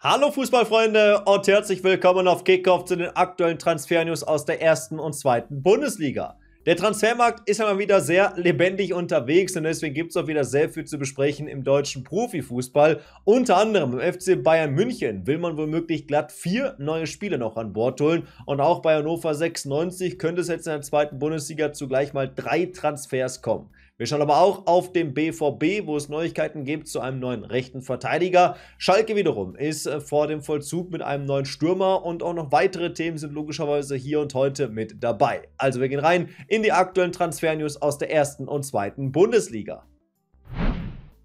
Hallo Fußballfreunde und herzlich willkommen auf Kickoff zu den aktuellen Transfernews aus der ersten und zweiten Bundesliga. Der Transfermarkt ist ja mal wieder sehr lebendig unterwegs und deswegen gibt es auch wieder sehr viel zu besprechen im deutschen Profifußball. Unter anderem im FC Bayern München will man womöglich glatt vier neue Spiele noch an Bord holen und auch bei Hannover 96 könnte es jetzt in der zweiten Bundesliga zugleich mal drei Transfers kommen. Wir schauen aber auch auf dem BVB, wo es Neuigkeiten gibt zu einem neuen rechten Verteidiger. Schalke wiederum ist äh, vor dem Vollzug mit einem neuen Stürmer und auch noch weitere Themen sind logischerweise hier und heute mit dabei. Also wir gehen rein in die aktuellen Transfer-News aus der ersten und zweiten Bundesliga.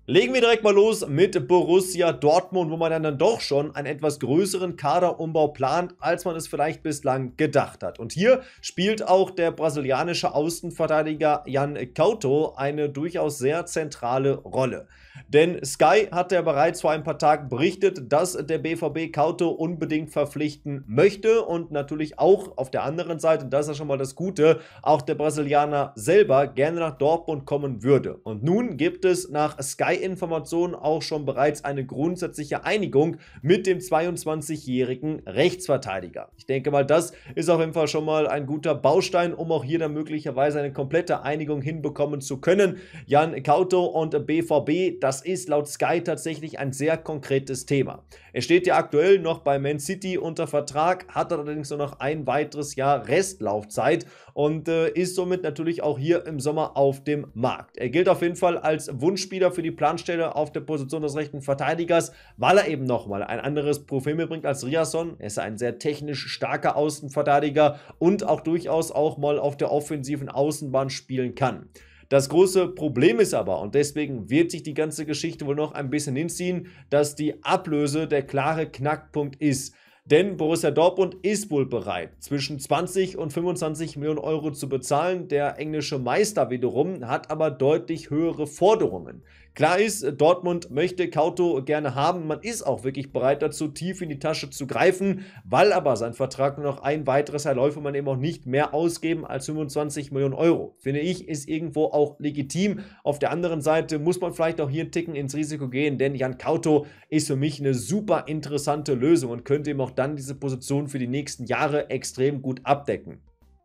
Legen wir direkt mal los mit Borussia Dortmund, wo man dann doch schon einen etwas größeren Kaderumbau plant, als man es vielleicht bislang gedacht hat. Und hier spielt auch der brasilianische Außenverteidiger Jan Couto eine durchaus sehr zentrale Rolle. Denn Sky hat ja bereits vor ein paar Tagen berichtet, dass der BVB Couto unbedingt verpflichten möchte und natürlich auch auf der anderen Seite, das ist ja schon mal das Gute, auch der Brasilianer selber gerne nach Dortmund kommen würde. Und nun gibt es nach Sky Informationen auch schon bereits eine grundsätzliche Einigung mit dem 22-jährigen Rechtsverteidiger. Ich denke mal, das ist auf jeden Fall schon mal ein guter Baustein, um auch hier dann möglicherweise eine komplette Einigung hinbekommen zu können. Jan Kauto und BVB, das ist laut Sky tatsächlich ein sehr konkretes Thema. Er steht ja aktuell noch bei Man City unter Vertrag, hat allerdings nur noch ein weiteres Jahr Restlaufzeit und äh, ist somit natürlich auch hier im Sommer auf dem Markt. Er gilt auf jeden Fall als Wunschspieler für die Planstelle auf der Position des rechten Verteidigers, weil er eben nochmal ein anderes Profil mitbringt als Riasson. Er ist ein sehr technisch starker Außenverteidiger und auch durchaus auch mal auf der offensiven Außenbahn spielen kann. Das große Problem ist aber, und deswegen wird sich die ganze Geschichte wohl noch ein bisschen hinziehen, dass die Ablöse der klare Knackpunkt ist. Denn Borussia Dortmund ist wohl bereit, zwischen 20 und 25 Millionen Euro zu bezahlen. Der englische Meister wiederum hat aber deutlich höhere Forderungen. Klar ist, äh, Dortmund möchte Kauto gerne haben. Man ist auch wirklich bereit dazu, tief in die Tasche zu greifen, weil aber sein Vertrag nur noch ein weiteres Jahr läuft und man eben auch nicht mehr ausgeben als 25 Millionen Euro. Finde ich, ist irgendwo auch legitim. Auf der anderen Seite muss man vielleicht auch hier einen Ticken ins Risiko gehen, denn Jan Kauto ist für mich eine super interessante Lösung und könnte eben auch dann diese Position für die nächsten Jahre extrem gut abdecken.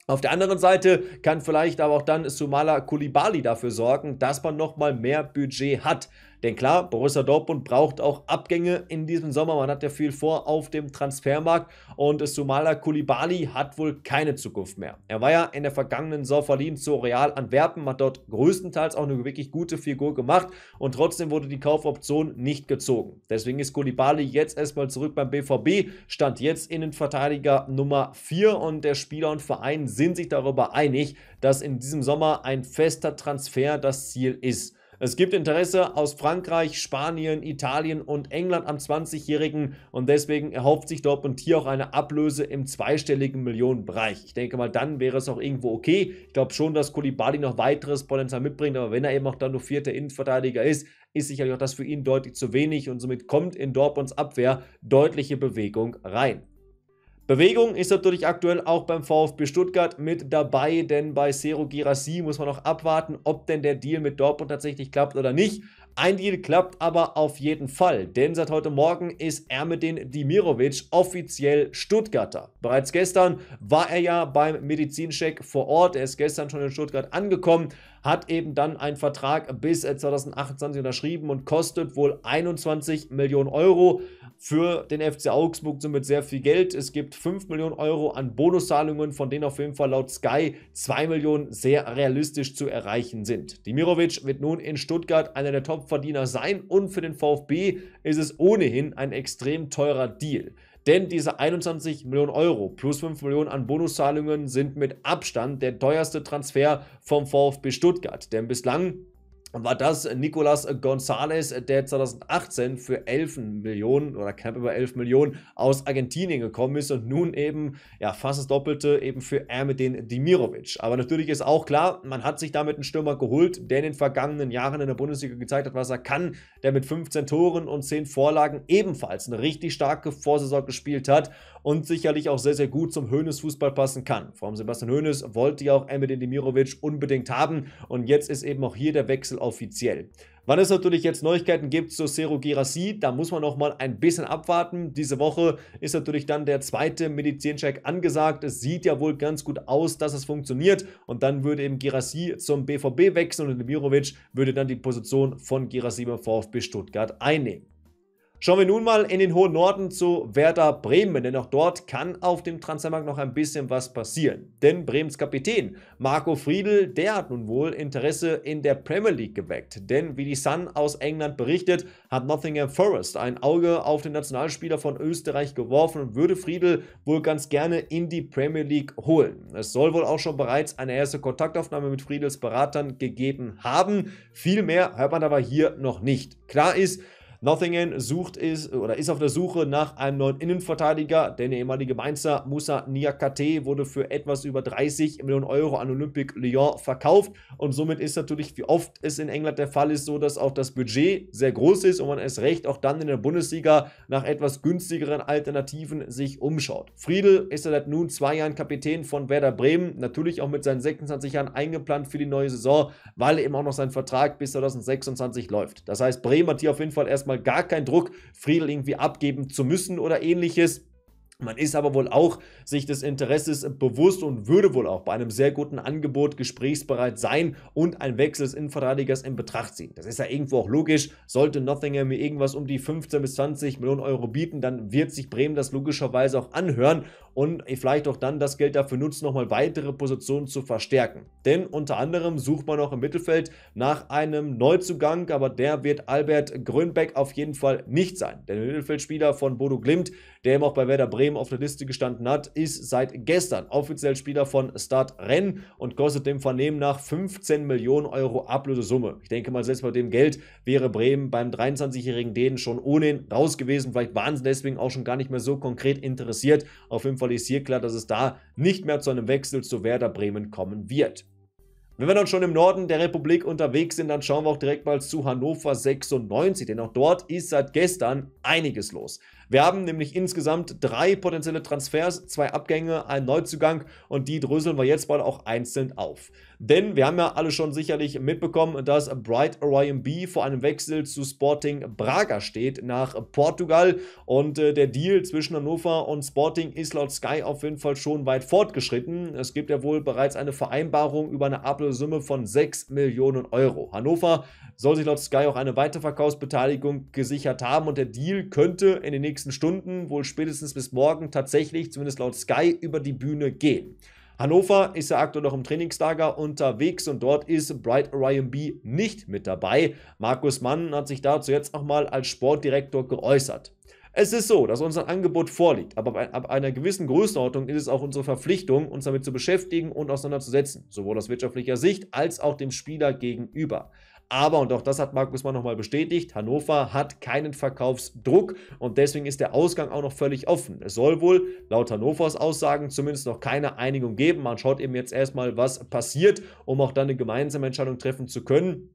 Auf der anderen Seite kann vielleicht aber auch dann Sumala Kulibali dafür sorgen, dass man nochmal mehr Budget hat. Denn klar, Borussia Dortmund braucht auch Abgänge in diesem Sommer. Man hat ja viel vor auf dem Transfermarkt und Sumala Kulibali hat wohl keine Zukunft mehr. Er war ja in der vergangenen Saison verliehen zu Real Antwerpen, hat dort größtenteils auch eine wirklich gute Figur gemacht und trotzdem wurde die Kaufoption nicht gezogen. Deswegen ist Kulibali jetzt erstmal zurück beim BVB, stand jetzt Innenverteidiger Nummer 4 und der Spieler und Verein sind sich darüber einig, dass in diesem Sommer ein fester Transfer das Ziel ist. Es gibt Interesse aus Frankreich, Spanien, Italien und England am 20-Jährigen und deswegen erhofft sich Dortmund hier auch eine Ablöse im zweistelligen Millionenbereich. Ich denke mal, dann wäre es auch irgendwo okay. Ich glaube schon, dass Kulibali noch weiteres Potenzial mitbringt, aber wenn er eben auch dann nur vierter Innenverteidiger ist, ist sicherlich auch das für ihn deutlich zu wenig und somit kommt in Dortmunds Abwehr deutliche Bewegung rein. Bewegung ist natürlich aktuell auch beim VfB Stuttgart mit dabei, denn bei Sero Girassi muss man noch abwarten, ob denn der Deal mit Dortmund tatsächlich klappt oder nicht. Ein Deal klappt aber auf jeden Fall, denn seit heute Morgen ist Ermedin Dimirovic offiziell Stuttgarter. Bereits gestern war er ja beim Medizincheck vor Ort, er ist gestern schon in Stuttgart angekommen, hat eben dann einen Vertrag bis 2028 äh, unterschrieben und kostet wohl 21 Millionen Euro für den FC Augsburg somit sehr viel Geld. Es gibt 5 Millionen Euro an Bonuszahlungen, von denen auf jeden Fall laut Sky 2 Millionen sehr realistisch zu erreichen sind. Dimirovic wird nun in Stuttgart einer der Topverdiener sein und für den VfB ist es ohnehin ein extrem teurer Deal. Denn diese 21 Millionen Euro plus 5 Millionen an Bonuszahlungen sind mit Abstand der teuerste Transfer vom VfB Stuttgart. Denn bislang war das Nicolas González, der 2018 für 11 Millionen oder knapp über 11 Millionen aus Argentinien gekommen ist und nun eben ja fast das Doppelte eben für Ermedin Dimirovic. Aber natürlich ist auch klar, man hat sich damit einen Stürmer geholt, der in den vergangenen Jahren in der Bundesliga gezeigt hat, was er kann, der mit 15 Toren und 10 Vorlagen ebenfalls eine richtig starke Vorsaison gespielt hat und sicherlich auch sehr, sehr gut zum hoeneß Fußball passen kann. Vor allem Sebastian Hoeneß wollte ja auch Emre Demirovic unbedingt haben und jetzt ist eben auch hier der Wechsel offiziell. Wann es natürlich jetzt Neuigkeiten gibt zu Sero Girassi, da muss man nochmal ein bisschen abwarten. Diese Woche ist natürlich dann der zweite Medizincheck angesagt. Es sieht ja wohl ganz gut aus, dass es funktioniert. Und dann würde eben Girassi zum BVB wechseln und Demirovic würde dann die Position von Girassi beim VfB Stuttgart einnehmen. Schauen wir nun mal in den hohen Norden zu Werder Bremen, denn auch dort kann auf dem Transfermarkt noch ein bisschen was passieren. Denn Bremens Kapitän Marco Friedl, der hat nun wohl Interesse in der Premier League geweckt. Denn wie die Sun aus England berichtet, hat Nottingham Forest ein Auge auf den Nationalspieler von Österreich geworfen und würde Friedl wohl ganz gerne in die Premier League holen. Es soll wohl auch schon bereits eine erste Kontaktaufnahme mit Friedels Beratern gegeben haben. Viel mehr hört man aber hier noch nicht. Klar ist, Nottingham sucht ist oder ist auf der Suche nach einem neuen Innenverteidiger. Der ehemalige Mainzer Moussa Niakate wurde für etwas über 30 Millionen Euro an Olympique Lyon verkauft. Und somit ist natürlich, wie oft es in England der Fall ist, so, dass auch das Budget sehr groß ist und man es recht auch dann in der Bundesliga nach etwas günstigeren Alternativen sich umschaut. Friedel ist seit nun zwei Jahren Kapitän von Werder Bremen, natürlich auch mit seinen 26 Jahren eingeplant für die neue Saison, weil eben auch noch sein Vertrag bis 2026 läuft. Das heißt, Bremen hat hier auf jeden Fall erstmal erstmal gar keinen Druck, Friedel irgendwie abgeben zu müssen oder ähnliches. Man ist aber wohl auch sich des Interesses bewusst und würde wohl auch bei einem sehr guten Angebot gesprächsbereit sein und ein Wechsel des Innenverteidigers in Betracht ziehen. Das ist ja irgendwo auch logisch. Sollte Nottingham mir irgendwas um die 15 bis 20 Millionen Euro bieten, dann wird sich Bremen das logischerweise auch anhören und vielleicht auch dann das Geld dafür nutzen, nochmal weitere Positionen zu verstärken. Denn unter anderem sucht man auch im Mittelfeld nach einem Neuzugang, aber der wird Albert Grönbeck auf jeden Fall nicht sein. Denn der Mittelfeldspieler von Bodo Glimt der eben auch bei Werder Bremen auf der Liste gestanden hat, ist seit gestern offiziell Spieler von Start Renn und kostet dem Vernehmen nach 15 Millionen Euro Ablösesumme. Ich denke mal, selbst bei dem Geld wäre Bremen beim 23-jährigen Dänen schon ohnehin raus gewesen. Vielleicht waren sie deswegen auch schon gar nicht mehr so konkret interessiert. Auf jeden Fall ist hier klar, dass es da nicht mehr zu einem Wechsel zu Werder Bremen kommen wird. Wenn wir dann schon im Norden der Republik unterwegs sind, dann schauen wir auch direkt mal zu Hannover 96, denn auch dort ist seit gestern einiges los. Wir haben nämlich insgesamt drei potenzielle Transfers, zwei Abgänge, einen Neuzugang und die dröseln wir jetzt mal auch einzeln auf. Denn wir haben ja alle schon sicherlich mitbekommen, dass Bright Orion B vor einem Wechsel zu Sporting Braga steht nach Portugal und äh, der Deal zwischen Hannover und Sporting ist laut Sky auf jeden Fall schon weit fortgeschritten. Es gibt ja wohl bereits eine Vereinbarung über eine Ablösesumme von 6 Millionen Euro. Hannover soll sich laut Sky auch eine Weiterverkaufsbeteiligung gesichert haben und der Deal könnte in den nächsten nächsten Stunden, wohl spätestens bis morgen, tatsächlich, zumindest laut Sky, über die Bühne gehen. Hannover ist ja aktuell noch im Trainingslager unterwegs und dort ist Bright Orion B nicht mit dabei. Markus Mann hat sich dazu jetzt nochmal als Sportdirektor geäußert. Es ist so, dass unser Angebot vorliegt, aber ab einer gewissen Größenordnung ist es auch unsere Verpflichtung, uns damit zu beschäftigen und auseinanderzusetzen, sowohl aus wirtschaftlicher Sicht als auch dem Spieler gegenüber. Aber, und auch das hat Markus Mann nochmal bestätigt, Hannover hat keinen Verkaufsdruck und deswegen ist der Ausgang auch noch völlig offen. Es soll wohl laut Hannovers Aussagen zumindest noch keine Einigung geben. Man schaut eben jetzt erstmal, was passiert, um auch dann eine gemeinsame Entscheidung treffen zu können.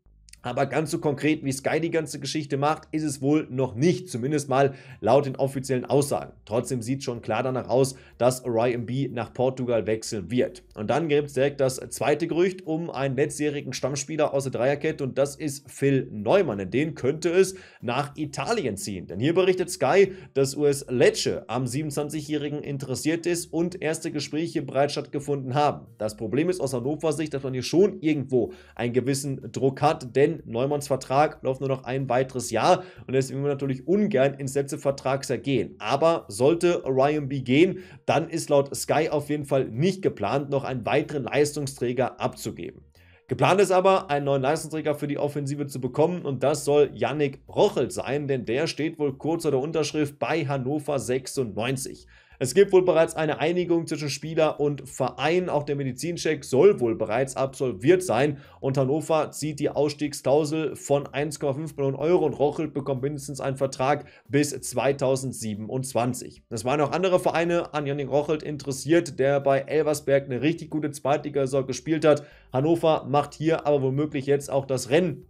Aber ganz so konkret, wie Sky die ganze Geschichte macht, ist es wohl noch nicht, zumindest mal laut den offiziellen Aussagen. Trotzdem sieht schon klar danach aus, dass Ryan B nach Portugal wechseln wird. Und dann gibt es direkt das zweite Gerücht um einen letztjährigen Stammspieler aus der Dreierkette und das ist Phil Neumann. Denn den könnte es nach Italien ziehen. Denn hier berichtet Sky, dass US Lecce am 27-Jährigen interessiert ist und erste Gespräche bereits stattgefunden haben. Das Problem ist aus Hannovers Sicht, dass man hier schon irgendwo einen gewissen Druck hat, denn sehen, Neumanns Vertrag läuft nur noch ein weiteres Jahr und deswegen will man natürlich ungern ins letzte Vertragsjahr gehen. Aber sollte Orion B gehen, dann ist laut Sky auf jeden Fall nicht geplant, noch einen weiteren Leistungsträger abzugeben. Geplant ist aber, einen neuen Leistungsträger für die Offensive zu bekommen und das soll Yannick Rochel sein, denn der steht wohl kurz vor der Unterschrift bei Hannover 96. Es gibt wohl bereits eine Einigung zwischen Spieler und Verein. Auch der Medizincheck soll wohl bereits absolviert sein. Und Hannover zieht die Ausstiegsklausel von 1,5 Millionen Euro und Rochelt bekommt mindestens einen Vertrag bis 2027. Es waren auch andere Vereine an Janik Rochelt interessiert, der bei Elversberg eine richtig gute zweitliga Zweitligasaison gespielt hat. Hannover macht hier aber womöglich jetzt auch das Rennen.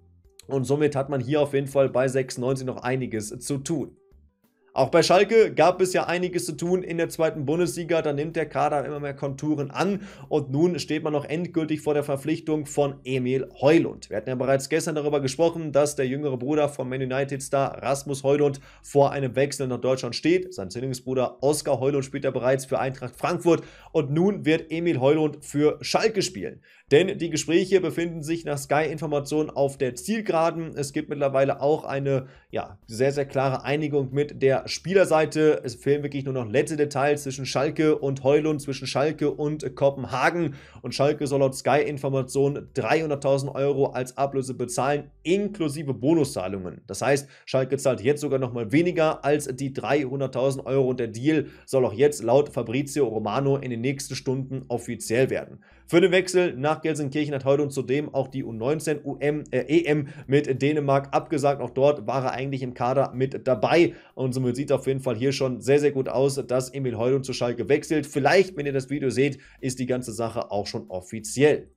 Und somit hat man hier auf jeden Fall bei 96 noch einiges zu tun. Auch bei Schalke gab es ja einiges zu tun in der zweiten Bundesliga. Da nimmt der Kader immer mehr Konturen an. Und nun steht man noch endgültig vor der Verpflichtung von Emil Heulund. Wir hatten ja bereits gestern darüber gesprochen, dass der jüngere Bruder von Man United-Star Rasmus Heulund vor einem Wechsel nach Deutschland steht. Sein Zwillingsbruder Oskar Heulund spielt ja bereits für Eintracht Frankfurt. Und nun wird Emil Heulund für Schalke spielen. Denn die Gespräche befinden sich nach Sky-Informationen auf der Zielgeraden. Es gibt mittlerweile auch eine ja, sehr, sehr klare Einigung mit der Spielerseite, es fehlen wirklich nur noch letzte Details zwischen Schalke und Heulund, zwischen Schalke und Kopenhagen. Und Schalke soll laut Sky-Information 300.000 Euro als Ablöse bezahlen, inklusive Bonuszahlungen. Das heißt, Schalke zahlt jetzt sogar nochmal weniger als die 300.000 Euro. Und der Deal soll auch jetzt laut Fabrizio Romano in den nächsten Stunden offiziell werden. Für den Wechsel nach Gelsenkirchen hat Heulund zudem auch die U19 UM, äh, EM mit Dänemark abgesagt. Auch dort war er eigentlich im Kader mit dabei und somit Tabelle sieht auf jeden Fall hier schon sehr, sehr gut aus, dass Emil Heulund zu Schalke wechselt. Vielleicht, wenn ihr das Video seht, ist die ganze Sache auch schon offiziell.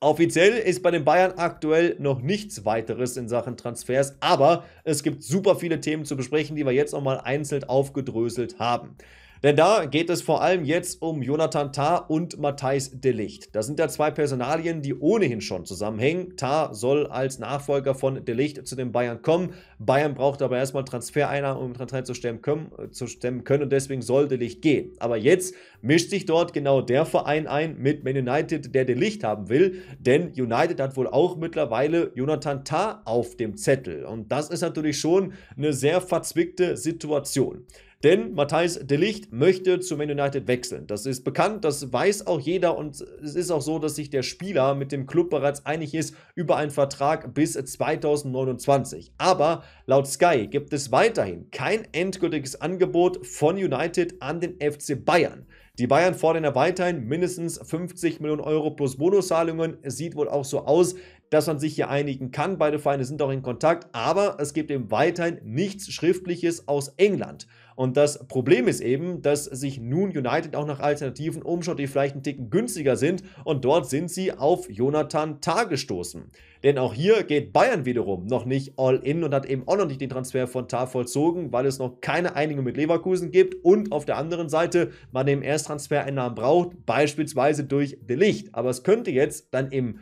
Offiziell ist bei den Bayern aktuell noch nichts weiteres in Sachen Transfers, aber es gibt super viele Themen zu besprechen, die wir jetzt nochmal einzeln aufgedröselt haben. Denn da geht es vor allem jetzt um Jonathan Tah und Matthijs de Licht. Das sind ja zwei Personalien, die ohnehin schon zusammenhängen. Tah soll als Nachfolger von de Licht zu den Bayern kommen. Bayern braucht aber erstmal Transfereinnahmen, um den Transfer zu stemmen, können, zu stemmen können und deswegen soll de Licht gehen. Aber jetzt mischt sich dort genau der Verein ein mit Man United, der de Licht haben will, denn United hat wohl auch mittlerweile Jonathan Tah auf dem Zettel. Und das ist natürlich schon eine sehr verzwickte Situation. Denn Matthijs de Licht möchte zu Man United wechseln. Das ist bekannt, das weiß auch jeder und es ist auch so, dass sich der Spieler mit dem Club bereits einig ist über einen Vertrag bis 2029. Aber laut Sky gibt es weiterhin kein endgültiges Angebot von United an den FC Bayern. Die Bayern fordern ja weiterhin mindestens 50 Millionen Euro plus Bonuszahlungen. Es sieht wohl auch so aus, dass man sich hier einigen kann. Beide Vereine sind auch in Kontakt, aber es gibt eben weiterhin nichts Schriftliches aus England. Und das Problem ist eben, dass sich nun United auch nach Alternativen umschaut, die vielleicht ein Ticken günstiger sind. Und dort sind sie auf Jonathan Tah gestoßen. Denn auch hier geht Bayern wiederum noch nicht all in und hat eben auch noch nicht den Transfer von Tah vollzogen, weil es noch keine Einigung mit Leverkusen gibt und auf der anderen Seite man eben Ersttransfereinnahmen braucht, beispielsweise durch Licht. Aber es könnte jetzt dann im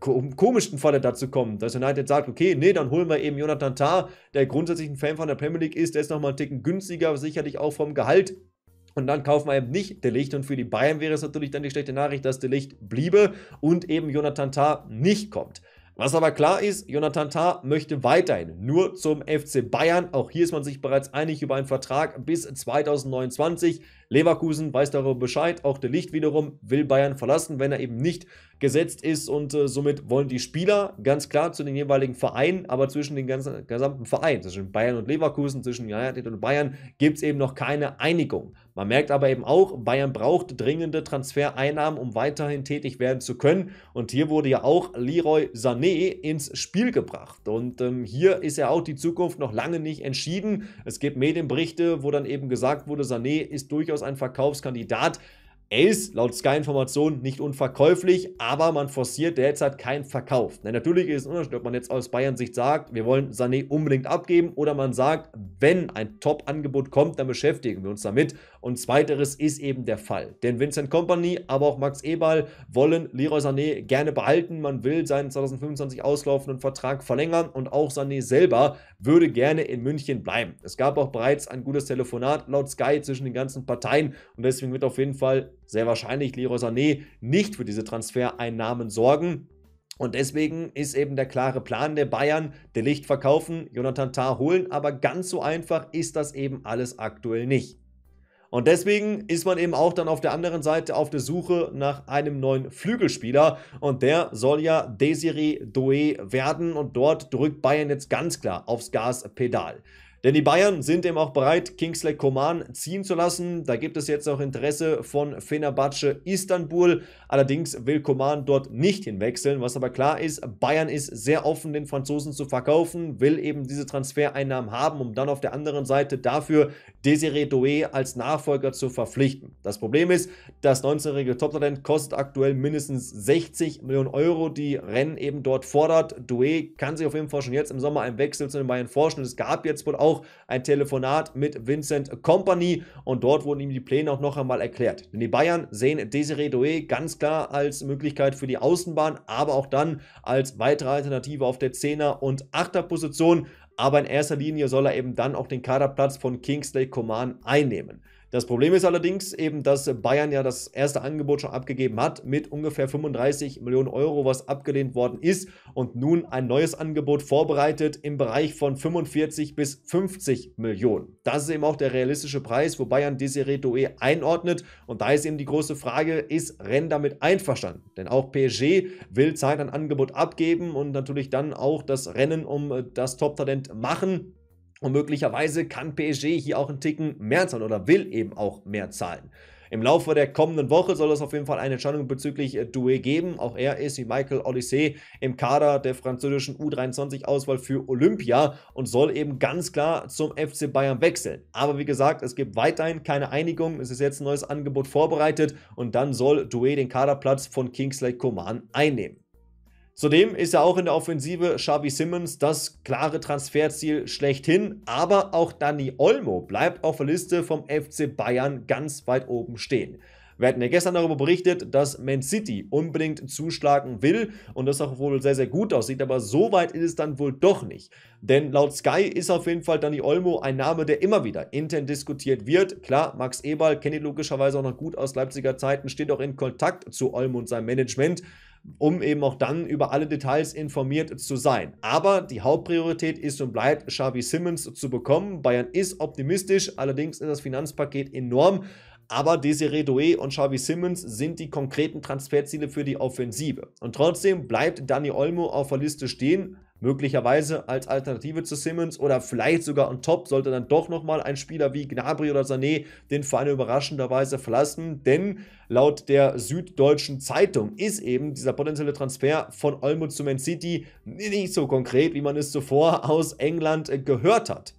komischsten Falle dazu kommen, dass United sagt, okay, nee, dann holen wir eben Jonathan Tah, der grundsätzlich ein Fan von der Premier League ist, der ist nochmal einen Ticken günstiger, sicherlich auch vom Gehalt. Und dann kaufen wir eben nicht Delicht. Und für die Bayern wäre es natürlich dann die schlechte Nachricht, dass Delicht bliebe und eben Jonathan Tah nicht kommt. Was aber klar ist, Jonathan Tah möchte weiterhin nur zum FC Bayern. Auch hier ist man sich bereits einig über einen Vertrag bis 2029. Leverkusen weiß darüber Bescheid. Auch der Licht wiederum will Bayern verlassen, wenn er eben nicht gesetzt ist und äh, somit wollen die Spieler ganz klar zu den jeweiligen Vereinen, aber zwischen den ganzen, gesamten Vereinen, zwischen Bayern und Leverkusen, zwischen United und Bayern, gibt es eben noch keine Einigung. Man merkt aber eben auch, Bayern braucht dringende Transfereinnahmen, um weiterhin tätig werden zu können. Und hier wurde ja auch Leroy Sané ins Spiel gebracht. Und ähm, hier ist ja auch die Zukunft noch lange nicht entschieden. Es gibt Medienberichte, wo dann eben gesagt wurde, Sané ist durchaus ein Verkaufskandidat. Er ist laut sky information nicht unverkäuflich, aber man forciert derzeit keinen Verkauf. Denn natürlich ist es ein ob man jetzt aus Bayern-Sicht sagt, wir wollen Sané unbedingt abgeben oder man sagt, wenn ein Top-Angebot kommt, dann beschäftigen wir uns damit. Und zweiteres ist eben der Fall. Denn Vincent Company, aber auch Max Eberl wollen Leroy Sané gerne behalten. Man will seinen 2025 auslaufenden Vertrag verlängern und auch Sané selber würde gerne in München bleiben. Es gab auch bereits ein gutes Telefonat laut Sky zwischen den ganzen Parteien und deswegen wird auf jeden Fall sehr wahrscheinlich Leroy Sané nicht für diese Transfereinnahmen sorgen. Und deswegen ist eben der klare Plan der Bayern, der Licht verkaufen, Jonathan Tah holen, aber ganz so einfach ist das eben alles aktuell nicht. Und deswegen ist man eben auch dann auf der anderen Seite auf der Suche nach einem neuen Flügelspieler. Und der soll ja Desiree Doe werden. Und dort drückt Bayern jetzt ganz klar aufs Gaspedal. Denn die Bayern sind eben auch bereit, Kingsley Coman ziehen zu lassen. Da gibt es jetzt auch Interesse von Fenerbahce Istanbul. Allerdings will Coman dort nicht hinwechseln. Was aber klar ist, Bayern ist sehr offen, den Franzosen zu verkaufen, will eben diese Transfereinnahmen haben, um dann auf der anderen Seite dafür Desiree Doué als Nachfolger zu verpflichten. Das Problem ist, das 19-jährige Toptalent kostet aktuell mindestens 60 Millionen Euro, die Rennes eben dort fordert. Doué kann sich auf jeden Fall schon jetzt im Sommer einen Wechsel zu den Bayern forschen. Es gab jetzt wohl auch auch ein Telefonat mit Vincent Company und dort wurden ihm die Pläne auch noch einmal erklärt. Denn die Bayern sehen Desiree Doué ganz klar als Möglichkeit für die Außenbahn, aber auch dann als weitere Alternative auf der 10er- und 8er-Position. Aber in erster Linie soll er eben dann auch den Kaderplatz von Kingsley Coman einnehmen. Das Problem ist allerdings eben, dass Bayern ja das erste Angebot schon abgegeben hat mit ungefähr 35 Millionen Euro, was abgelehnt worden ist und nun ein neues Angebot vorbereitet im Bereich von 45 bis 50 Millionen. Das ist eben auch der realistische Preis, wo Bayern Desiree Doe einordnet und da ist eben die große Frage, ist Renn damit einverstanden? Denn auch PSG will Zeit ein Angebot abgeben und natürlich dann auch das Rennen um das Top-Talent machen. Und möglicherweise kann PSG hier auch einen Ticken mehr zahlen oder will eben auch mehr zahlen. Im Laufe der kommenden Woche soll es auf jeden Fall eine Entscheidung bezüglich äh, Doué geben. Auch er ist wie Michael Odyssey im Kader der französischen U23-Auswahl für Olympia und soll eben ganz klar zum FC Bayern wechseln. Aber wie gesagt, es gibt weiterhin keine Einigung. Es ist jetzt ein neues Angebot vorbereitet und dann soll Doué den Kaderplatz von Kingsley Coman einnehmen. Zudem ist ja auch in der Offensive Xavi Simmons das klare Transferziel schlechthin, aber auch Dani Olmo bleibt auf der Liste vom FC Bayern ganz weit oben stehen. Wir hatten ja gestern darüber berichtet, dass Man City unbedingt zuschlagen will und das auch wohl sehr, sehr gut aussieht, aber so weit ist es dann wohl doch nicht. Denn laut Sky ist auf jeden Fall Dani Olmo ein Name, der immer wieder intern diskutiert wird. Klar, Max Eberl kennt ihn logischerweise auch noch gut aus Leipziger Zeiten, steht auch in Kontakt zu Olmo und seinem Management um eben auch dann über alle Details informiert zu sein. Aber die Hauptpriorität ist und bleibt, Xavi Simmons zu bekommen. Bayern ist optimistisch, allerdings ist das Finanzpaket enorm. Aber Desiree Doué und Xavi Simmons sind die konkreten Transferziele für die Offensive. Und trotzdem bleibt Dani Olmo auf der Liste stehen, möglicherweise als Alternative zu Simmons oder vielleicht sogar on top sollte dann doch nochmal ein Spieler wie Gnabry oder Sané den Verein überraschenderweise verlassen, denn laut der Süddeutschen Zeitung ist eben dieser potenzielle Transfer von Olmut zu Man City nicht so konkret, wie man es zuvor aus England äh, gehört hat.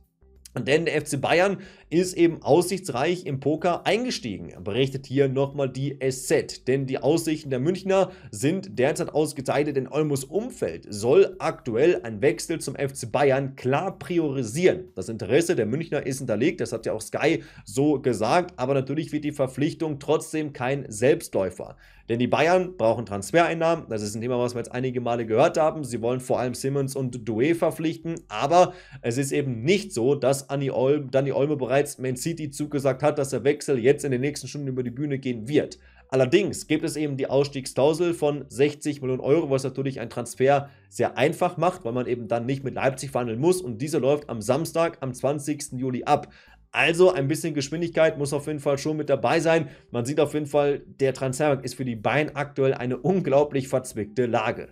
Denn der FC Bayern ist eben aussichtsreich im Poker eingestiegen, berichtet hier nochmal die SZ. Denn die Aussichten der Münchner sind derzeit ausgezeichnet, denn Olmos Umfeld soll aktuell ein Wechsel zum FC Bayern klar priorisieren. Das Interesse der Münchner ist hinterlegt, das hat ja auch Sky so gesagt, aber natürlich wird die Verpflichtung trotzdem kein Selbstläufer. Denn die Bayern brauchen Transfereinnahmen. Das ist ein Thema, was wir jetzt einige Male gehört haben. Sie wollen vor allem Simmons und Doué verpflichten. Aber es ist eben nicht so, dass Anni Olm, Danny Olme bereits bereits Man City zugesagt hat, dass der Wechsel jetzt in den nächsten Stunden über die Bühne gehen wird. Allerdings gibt es eben die Ausstiegsklausel von 60 Millionen Euro, was natürlich einen Transfer sehr einfach macht, weil man eben dann nicht mit Leipzig verhandeln muss und diese läuft am Samstag, am 20. Juli ab. Also ein bisschen Geschwindigkeit muss auf jeden Fall schon mit dabei sein. Man sieht auf jeden Fall, der Transfermarkt ist für die Bayern aktuell eine unglaublich verzwickte Lage.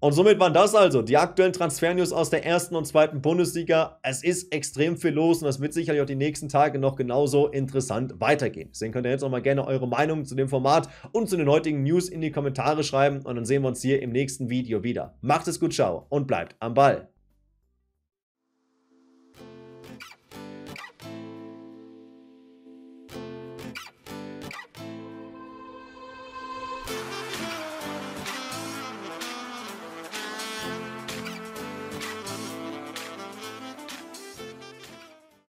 Und somit waren das also die aktuellen Transfernews aus der ersten und zweiten Bundesliga. Es ist extrem viel los und das wird sicherlich auch die nächsten Tage noch genauso interessant weitergehen. Deswegen könnt ihr jetzt auch mal gerne eure Meinung zu dem Format und zu den heutigen News in die Kommentare schreiben und dann sehen wir uns hier im nächsten Video wieder. Macht es gut, ciao und bleibt am Ball.